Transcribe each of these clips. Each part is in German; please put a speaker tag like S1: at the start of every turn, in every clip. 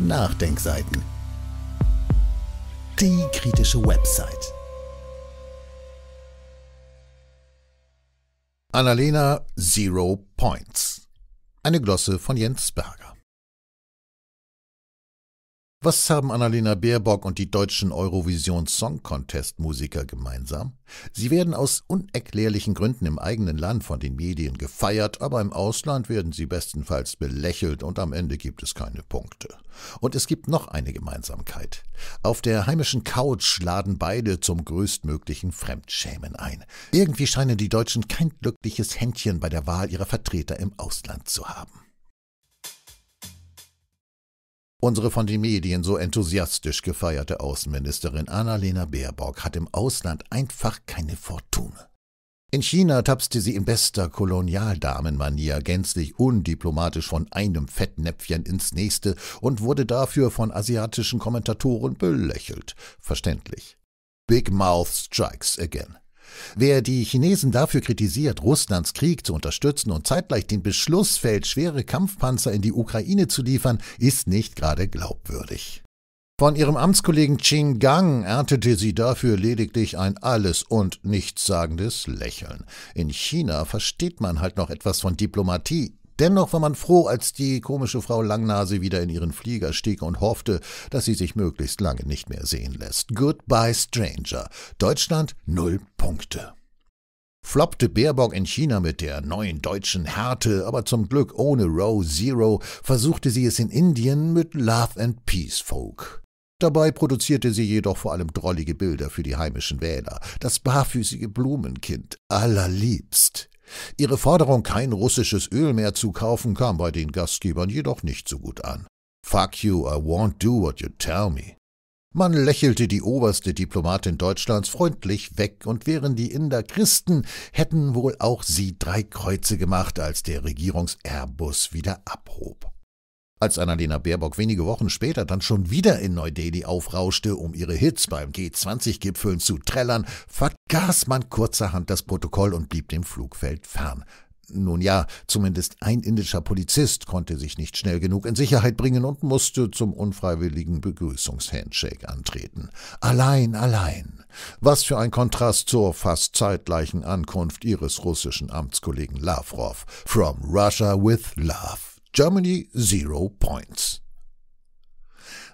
S1: Nachdenkseiten. Die kritische Website. Annalena Zero Points. Eine Glosse von Jens Berg. Was haben Annalena Baerbock und die deutschen Eurovision Song Contest Musiker gemeinsam? Sie werden aus unerklärlichen Gründen im eigenen Land von den Medien gefeiert, aber im Ausland werden sie bestenfalls belächelt und am Ende gibt es keine Punkte. Und es gibt noch eine Gemeinsamkeit. Auf der heimischen Couch laden beide zum größtmöglichen Fremdschämen ein. Irgendwie scheinen die Deutschen kein glückliches Händchen bei der Wahl ihrer Vertreter im Ausland zu haben. Unsere von den Medien so enthusiastisch gefeierte Außenministerin Annalena Baerbock hat im Ausland einfach keine Fortune. In China tapste sie in bester Kolonialdamenmanier gänzlich undiplomatisch von einem Fettnäpfchen ins nächste und wurde dafür von asiatischen Kommentatoren belächelt. Verständlich. Big Mouth strikes again. Wer die Chinesen dafür kritisiert, Russlands Krieg zu unterstützen und zeitgleich den Beschluss fällt, schwere Kampfpanzer in die Ukraine zu liefern, ist nicht gerade glaubwürdig. Von ihrem Amtskollegen Ching Gang erntete sie dafür lediglich ein alles und nichtssagendes Lächeln. In China versteht man halt noch etwas von Diplomatie, Dennoch war man froh, als die komische Frau Langnase wieder in ihren Flieger stieg und hoffte, dass sie sich möglichst lange nicht mehr sehen lässt. Goodbye Stranger. Deutschland null Punkte. Floppte Baerbock in China mit der neuen deutschen Härte, aber zum Glück ohne Row Zero, versuchte sie es in Indien mit Love and Peace Folk. Dabei produzierte sie jedoch vor allem drollige Bilder für die heimischen Wähler. Das barfüßige Blumenkind allerliebst. Ihre Forderung, kein russisches Öl mehr zu kaufen, kam bei den Gastgebern jedoch nicht so gut an. Fuck you, I won't do what you tell me. Man lächelte die oberste Diplomatin Deutschlands freundlich weg, und wären die Inder Christen, hätten wohl auch sie drei Kreuze gemacht, als der Regierungs-Airbus wieder abhob. Als Annalena Baerbock wenige Wochen später dann schon wieder in Neu-Delhi aufrauschte, um ihre Hits beim G20-Gipfeln zu trällern, vergaß man kurzerhand das Protokoll und blieb dem Flugfeld fern. Nun ja, zumindest ein indischer Polizist konnte sich nicht schnell genug in Sicherheit bringen und musste zum unfreiwilligen Begrüßungshandshake antreten. Allein, allein. Was für ein Kontrast zur fast zeitgleichen Ankunft ihres russischen Amtskollegen Lavrov. From Russia with Love. Germany Zero Points.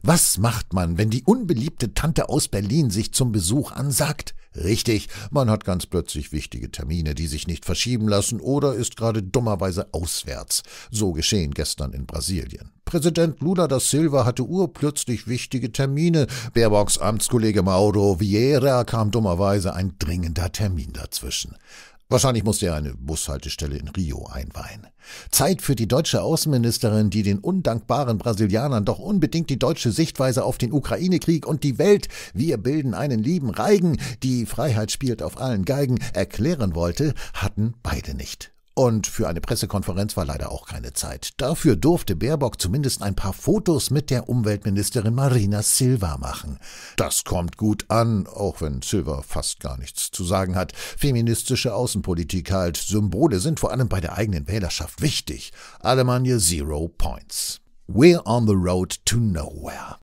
S1: Was macht man, wenn die unbeliebte Tante aus Berlin sich zum Besuch ansagt? Richtig, man hat ganz plötzlich wichtige Termine, die sich nicht verschieben lassen oder ist gerade dummerweise auswärts. So geschehen gestern in Brasilien. Präsident Lula da Silva hatte urplötzlich wichtige Termine. Baerbocks Amtskollege Mauro Vieira kam dummerweise ein dringender Termin dazwischen. Wahrscheinlich musste er eine Bushaltestelle in Rio einweihen. Zeit für die deutsche Außenministerin, die den undankbaren Brasilianern doch unbedingt die deutsche Sichtweise auf den Ukraine-Krieg und die Welt, wir bilden einen lieben Reigen, die Freiheit spielt auf allen Geigen, erklären wollte, hatten beide nicht. Und für eine Pressekonferenz war leider auch keine Zeit. Dafür durfte Baerbock zumindest ein paar Fotos mit der Umweltministerin Marina Silva machen. Das kommt gut an, auch wenn Silva fast gar nichts zu sagen hat. Feministische Außenpolitik halt. Symbole sind vor allem bei der eigenen Wählerschaft wichtig. Alemannia Zero Points. We're on the road to nowhere.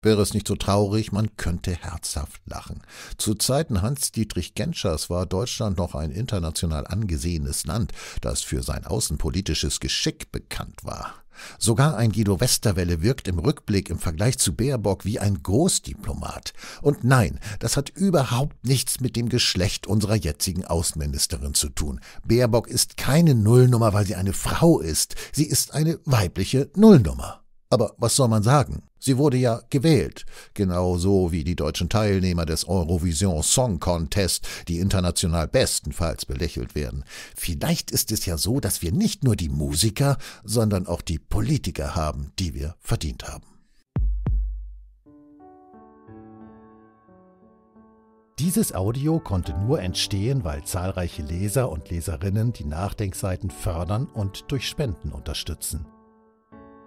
S1: Wäre es nicht so traurig, man könnte herzhaft lachen. Zu Zeiten Hans-Dietrich Genschers war Deutschland noch ein international angesehenes Land, das für sein außenpolitisches Geschick bekannt war. Sogar ein Guido Westerwelle wirkt im Rückblick im Vergleich zu Baerbock wie ein Großdiplomat. Und nein, das hat überhaupt nichts mit dem Geschlecht unserer jetzigen Außenministerin zu tun. Baerbock ist keine Nullnummer, weil sie eine Frau ist. Sie ist eine weibliche Nullnummer. Aber was soll man sagen? Sie wurde ja gewählt, genauso wie die deutschen Teilnehmer des Eurovision Song Contest, die international bestenfalls belächelt werden. Vielleicht ist es ja so, dass wir nicht nur die Musiker, sondern auch die Politiker haben, die wir verdient haben. Dieses Audio konnte nur entstehen, weil zahlreiche Leser und Leserinnen die Nachdenkseiten fördern und durch Spenden unterstützen.